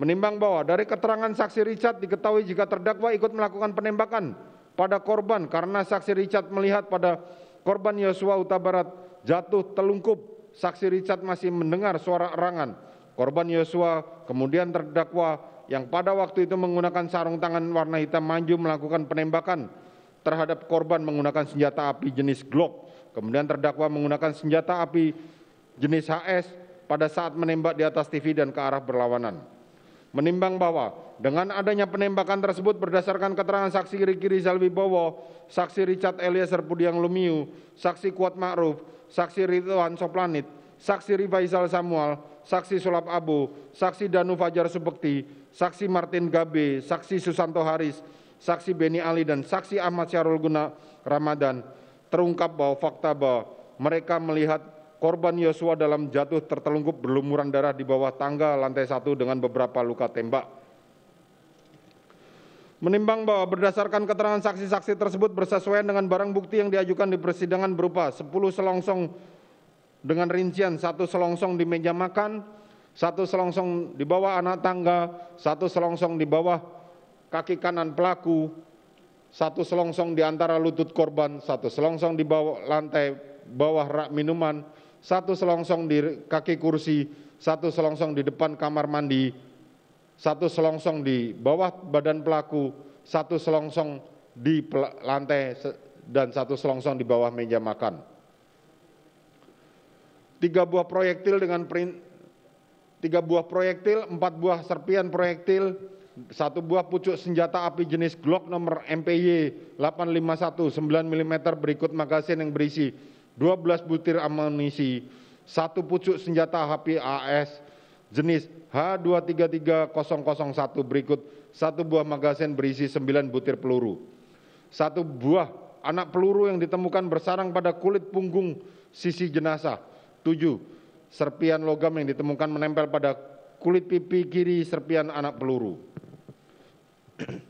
Menimbang bahwa dari keterangan saksi Richard diketahui jika terdakwa ikut melakukan penembakan pada korban karena saksi Richard melihat pada korban Yosua Utabarat jatuh telungkup. Saksi Richard masih mendengar suara erangan. Korban Yosua kemudian terdakwa yang pada waktu itu menggunakan sarung tangan warna hitam maju melakukan penembakan terhadap korban menggunakan senjata api jenis Glock. Kemudian terdakwa menggunakan senjata api jenis HS pada saat menembak di atas TV dan ke arah berlawanan menimbang bahwa dengan adanya penembakan tersebut berdasarkan keterangan saksi Riki Rizal Wibowo, saksi Richard Eliezer Pudiang Lumiu, saksi Kuat Ma'ruf, saksi Ridwan Soplanit, saksi Rivaizal Samuel, saksi Sulap Abu, saksi Danu Fajar Subekti, saksi Martin Gabe, saksi Susanto Haris, saksi Beni Ali dan saksi Ahmad Syarul Guna Ramadan terungkap bahwa fakta bahwa mereka melihat korban Yosua dalam jatuh tertelungkup berlumuran darah di bawah tangga lantai satu dengan beberapa luka tembak. Menimbang bahwa berdasarkan keterangan saksi-saksi tersebut bersesuaian dengan barang bukti yang diajukan di persidangan berupa 10 selongsong dengan rincian satu selongsong di meja makan, satu selongsong di bawah anak tangga, satu selongsong di bawah kaki kanan pelaku, satu selongsong di antara lutut korban, satu selongsong di bawah lantai bawah rak minuman, satu selongsong di kaki kursi, satu selongsong di depan kamar mandi, satu selongsong di bawah badan pelaku, satu selongsong di lantai, dan satu selongsong di bawah meja makan. Tiga buah proyektil dengan print, tiga buah proyektil, empat buah serpian proyektil, satu buah pucuk senjata api jenis Glock nomor MPY 851 9 mm berikut magasin yang berisi dua belas butir amunisi, satu pucuk senjata HP AS jenis H233001 berikut satu buah magasin berisi 9 butir peluru. Satu buah anak peluru yang ditemukan bersarang pada kulit punggung sisi jenazah. 7. Serpian logam yang ditemukan menempel pada kulit pipi kiri serpian anak peluru.